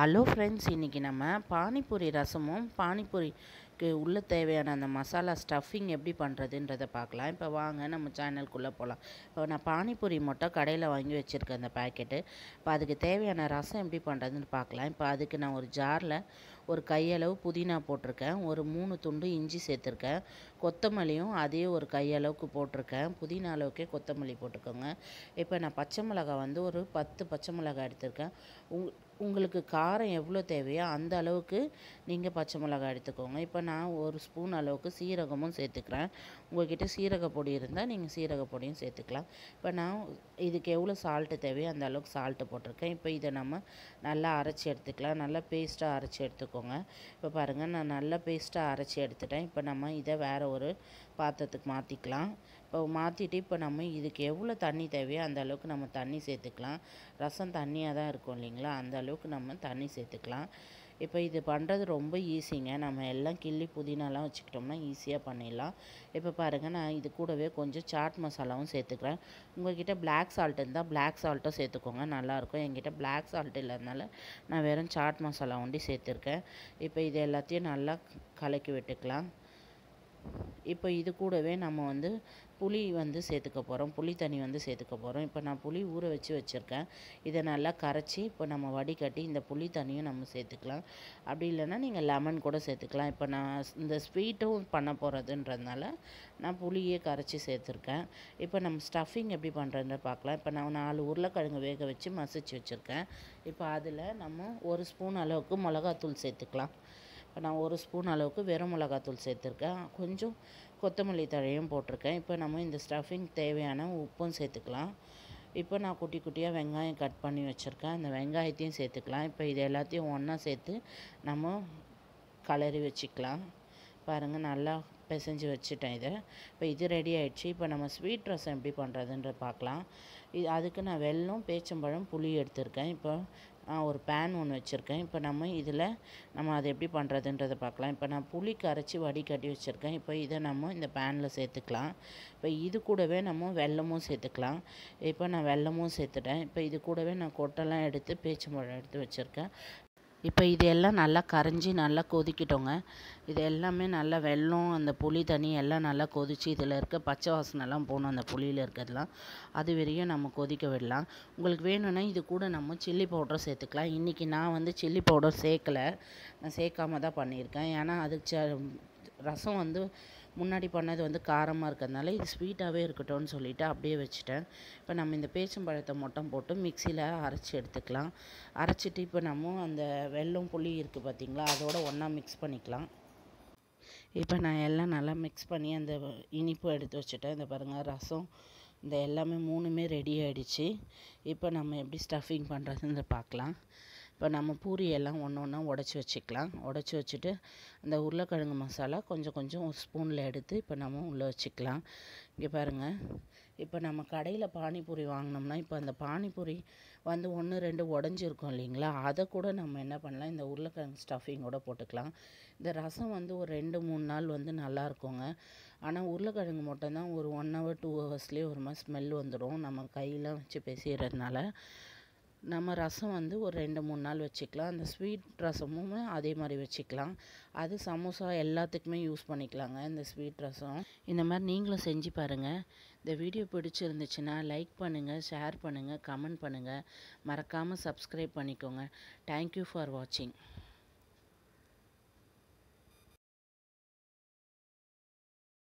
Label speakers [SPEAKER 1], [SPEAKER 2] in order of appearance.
[SPEAKER 1] hello friends இன்றைக்கி நம்ம பானிபூரி ரசமும் பானிபூரிக்கு உள்ளே தேவையான அந்த மசாலா ஸ்டஃபிங் எப்படி பண்ணுறதுன்றதை பார்க்கலாம் இப்போ வாங்க நம்ம சேனலுக்குள்ளே போகலாம் இப்போ நான் பானிபூரி மட்டும் கடையில் வாங்கி வச்சுருக்கேன் அந்த பேக்கெட்டு இப்போ அதுக்கு தேவையான ரசம் எப்படி பண்ணுறதுன்னு பார்க்கலாம் இப்போ அதுக்கு நான் ஒரு ஜாரில் ஒரு கையளவு புதினா போட்டிருக்கேன் ஒரு மூணு துண்டு இஞ்சி சேர்த்துருக்கேன் கொத்தமல்லியும் அதே ஒரு கையளவுக்கு போட்டிருக்கேன் புதினா அளவுக்கே கொத்தமல்லி போட்டுக்கோங்க இப்போ நான் பச்சை மிளகா வந்து ஒரு பத்து பச்சை மிளகா எடுத்திருக்கேன் உங் உங்களுக்கு காரம் எவ்வளோ தேவையோ அந்த அளவுக்கு நீங்கள் பச்சை மிளகாய் எடுத்துக்கோங்க இப்போ நான் ஒரு ஸ்பூன் அளவுக்கு சீரகமும் சேர்த்துக்கிறேன் உங்கள்கிட்ட சீரக பொடி இருந்தால் நீங்கள் சீரக பொடியும் சேர்த்துக்கலாம் இப்போ நான் இதுக்கு எவ்வளோ சால்ட்டு தேவையோ அந்த அளவுக்கு சால்ட்டு போட்டிருக்கேன் இப்போ இதை நம்ம நல்லா அரைச்சி எடுத்துக்கலாம் நல்லா பேஸ்ட்டாக அரைச்சி எடுத்துக்கோங்க இப்போ பாருங்கள் நான் நல்லா பேஸ்ட்டாக அரைச்சி எடுத்துட்டேன் இப்போ நம்ம இதை வேறு ஒரு பாத்திரத்துக்கு மாற்றிக்கலாம் இப்போ மாற்றிட்டு இப்போ நம்ம இதுக்கு எவ்வளோ தண்ணி தேவையோ அந்த அளவுக்கு நம்ம தண்ணி சேர்த்துக்கலாம் ரசம் தண்ணியாக தான் இருக்கும் இல்லைங்களா அந்த அளவுக்கு நம்ம தண்ணி சேர்த்துக்கலாம் இப்போ இது பண்ணுறது ரொம்ப ஈஸிங்க நம்ம எல்லாம் கிள்ளி புதினாலாம் வச்சுக்கிட்டோம்னா ஈஸியாக பண்ணிடலாம் இப்போ பாருங்கள் நான் இது கூடவே கொஞ்சம் சாட் மசாலாவும் சேர்த்துக்கிறேன் உங்கள்கிட்ட பிளாக் சால்ட் இருந்தால் பிளாக் சால்ட்டும் சேர்த்துக்கோங்க நல்லாயிருக்கும் என்கிட்ட பிளாக் சால்ட் இல்லாதனால நான் வெறும் சாட் மசாலா ஒண்டி சேர்த்துருக்கேன் இப்போ இது எல்லாத்தையும் நல்லா கலக்கி விட்டுக்கலாம் இப்போ இது கூடவே நம்ம வந்து புளி வந்து சேர்த்துக்க போகிறோம் புளி தண்ணி வந்து சேர்த்துக்க போகிறோம் இப்போ நான் புளி ஊற வச்சு வச்சுருக்கேன் இதை நல்லா கரைச்சி இப்போ நம்ம வடிகட்டி இந்த புளி தண்ணியும் நம்ம சேர்த்துக்கலாம் அப்படி இல்லைன்னா நீங்கள் லெமன் கூட சேர்த்துக்கலாம் இப்போ நான் இந்த ஸ்வீட்டும் பண்ண போகிறதுன்றதுனால நான் புளியே கரைச்சி சேர்த்துருக்கேன் இப்போ நம்ம ஸ்டஃபிங் எப்படி பண்ணுறதுன்னு பார்க்கலாம் இப்போ நான் நாலு உருளைக்கிழங்கு வேக வச்சு மசிச்சு வச்சுருக்கேன் இப்போ அதில் நம்ம ஒரு ஸ்பூன் அளவுக்கு மிளகாத்தூள் சேர்த்துக்கலாம் இப்போ நான் ஒரு ஸ்பூன் அளவுக்கு வெறும் மிளகாத்தூள் சேர்த்துருக்கேன் கொஞ்சம் கொத்தமல்லி தழையும் போட்டிருக்கேன் இப்போ நம்ம இந்த ஸ்டஃபிங் தேவையான உப்பும் சேர்த்துக்கலாம் இப்போ நான் குட்டி குட்டியாக வெங்காயம் கட் பண்ணி வச்சுருக்கேன் அந்த வெங்காயத்தையும் சேர்த்துக்கலாம் இப்போ இது எல்லாத்தையும் ஒன்றா சேர்த்து நம்ம கலரி வச்சுக்கலாம் பாருங்கள் நல்லா பிசைஞ்சு வச்சுட்டேன் இதை இப்போ இது ரெடி ஆகிடுச்சு இப்போ நம்ம ஸ்வீட் ரசம் எப்படி பண்ணுறதுன்ற பார்க்கலாம் இது அதுக்கு நான் வெல்லம் பேச்சம்பழம் புளி எடுத்திருக்கேன் இப்போ ஒரு பேன் ஒன்று வச்சுருக்கேன் இப்போ நம்ம இதில் நம்ம அதை எப்படி பண்ணுறதுன்றதை பார்க்கலாம் இப்போ நான் புளி கரைச்சி வடிகட்டி வச்சுருக்கேன் இப்போ இதை நம்ம இந்த பேனில் சேர்த்துக்கலாம் இப்போ இது கூடவே நம்ம வெல்லமும் சேர்த்துக்கலாம் இப்போ நான் வெல்லமும் சேர்த்துட்டேன் இப்போ இது கூடவே நான் கொட்டெல்லாம் எடுத்து பேச்சு எடுத்து வச்சுருக்கேன் இப்போ இது எல்லாம் நல்லா கரைஞ்சி நல்லா கொதிக்கிட்டோங்க இது எல்லாமே நல்லா வெள்ளம் அந்த புளி தண்ணி எல்லாம் நல்லா கொதித்து இதில் இருக்க பச்சை வாசனைலாம் போகணும் அந்த புளியில் இருக்கிறதுலாம் அது வரையும் நம்ம கொதிக்க விடலாம் உங்களுக்கு வேணும்னா இது கூட நம்ம சில்லி பவுடர் சேர்த்துக்கலாம் இன்றைக்கி நான் வந்து சில்லி பவுடர் சேர்க்கலை நான் சேர்க்காம தான் பண்ணியிருக்கேன் ஏன்னா அதுக்கு ரசம் வந்து முன்னாடி பண்ணது வந்து காரமாக இருக்கிறதுனால இது ஸ்வீட்டாகவே இருக்கட்டும்னு சொல்லிவிட்டு அப்படியே வச்சுட்டேன் இப்போ நம்ம இந்த பேச்சம்பழத்தை மொட்டம் போட்டு மிக்சியில் அரைச்சி எடுத்துக்கலாம் அரைச்சிட்டு இப்போ நம்ம அந்த வெள்ளம் புளி இருக்குது பார்த்திங்களா அதோட ஒன்றா மிக்ஸ் பண்ணிக்கலாம் இப்போ நான் எல்லாம் நல்லா மிக்ஸ் பண்ணி அந்த இனிப்பு எடுத்து வச்சுட்டேன் இந்த பாருங்கள் ரசம் இந்த எல்லாமே மூணுமே ரெடி ஆகிடுச்சு இப்போ நம்ம எப்படி ஸ்டஃபிங் பண்ணுறதுன்னு பார்க்கலாம் இப்போ நம்ம பூரியெல்லாம் ஒன்று ஒன்றா உடச்சி வச்சுக்கலாம் உடச்சி வச்சுட்டு அந்த உருளைக்கிழங்கு மசாலா கொஞ்சம் கொஞ்சம் ஒரு ஸ்பூனில் எடுத்து இப்போ நம்ம உள்ளே வச்சுக்கலாம் இங்கே பாருங்கள் இப்போ நம்ம கடையில் பானிபூரி வாங்கினோம்னா இப்போ அந்த பானிபூரி வந்து ஒன்று ரெண்டு உடஞ்சிருக்கும் இல்லைங்களா அதை கூட நம்ம என்ன பண்ணலாம் இந்த உருளைக்கிழங்கு கூட போட்டுக்கலாம் இந்த ரசம் வந்து ஒரு ரெண்டு மூணு நாள் வந்து நல்லா இருக்குங்க ஆனால் உருளைக்கிழங்கு மட்டும்தான் ஒரு ஒன் ஹவர் டூ ஹவர்ஸ்லேயே ஒரு மாதிரி ஸ்மெல் வந்துடும் நம்ம கையெல்லாம் வச்சு பேசிடுறதுனால நம்ம ரசம் வந்து ஒரு ரெண்டு மூணு நாள் வச்சுக்கலாம் அந்த ஸ்வீட் ரசமும் அதே மாதிரி வச்சுக்கலாம் அது சமோசா எல்லாத்துக்குமே யூஸ் பண்ணிக்கலாங்க இந்த ஸ்வீட் ரசம் இந்த மாதிரி நீங்களும் செஞ்சு பாருங்கள் இந்த வீடியோ பிடிச்சிருந்துச்சுன்னா லைக் பண்ணுங்கள் ஷேர் பண்ணுங்கள் கமெண்ட் பண்ணுங்கள் மறக்காமல் சப்ஸ்கிரைப் பண்ணிக்கோங்க தேங்க்யூ ஃபார் வாட்சிங்